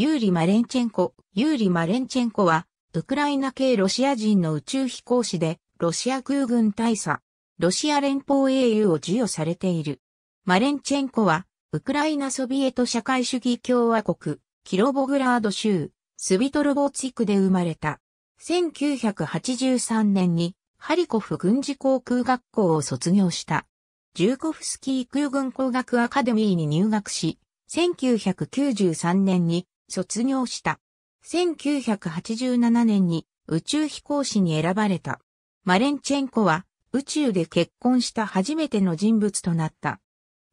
ユーリ・マレンチェンコ。ユーリ・マレンチェンコは、ウクライナ系ロシア人の宇宙飛行士で、ロシア空軍大佐、ロシア連邦英雄を授与されている。マレンチェンコは、ウクライナソビエト社会主義共和国、キロボグラード州、スビトロボーツィクで生まれた。1983年に、ハリコフ軍事航空学校を卒業した。ジューコフスキー空軍工学アカデミーに入学し、1993年に卒業した。1987年に宇宙飛行士に選ばれた。マレンチェンコは宇宙で結婚した初めての人物となった。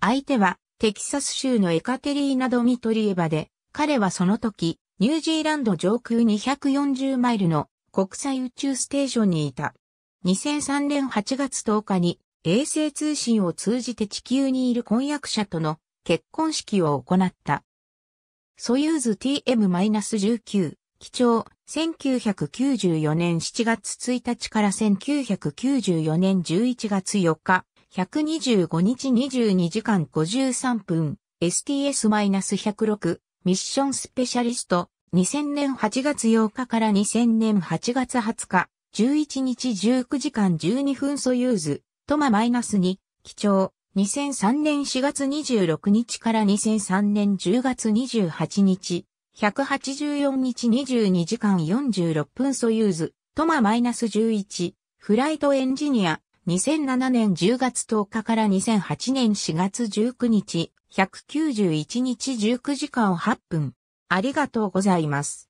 相手はテキサス州のエカテリーナ・ドミトリエバで、彼はその時、ニュージーランド上空240マイルの国際宇宙ステーションにいた。2003年8月10日に衛星通信を通じて地球にいる婚約者との結婚式を行った。ソユーズ TM-19、基調、1994年7月1日から1994年11月4日、125日22時間53分、STS-106、ミッションスペシャリスト、2000年8月8日から2000年8月20日、11日19時間12分ソユーズ、トマ -2、基調、2003年4月26日から2003年10月28日、184日22時間46分ソユーズ、トマ -11、フライトエンジニア、2007年10月10日から2008年4月19日、191日19時間8分。ありがとうございます。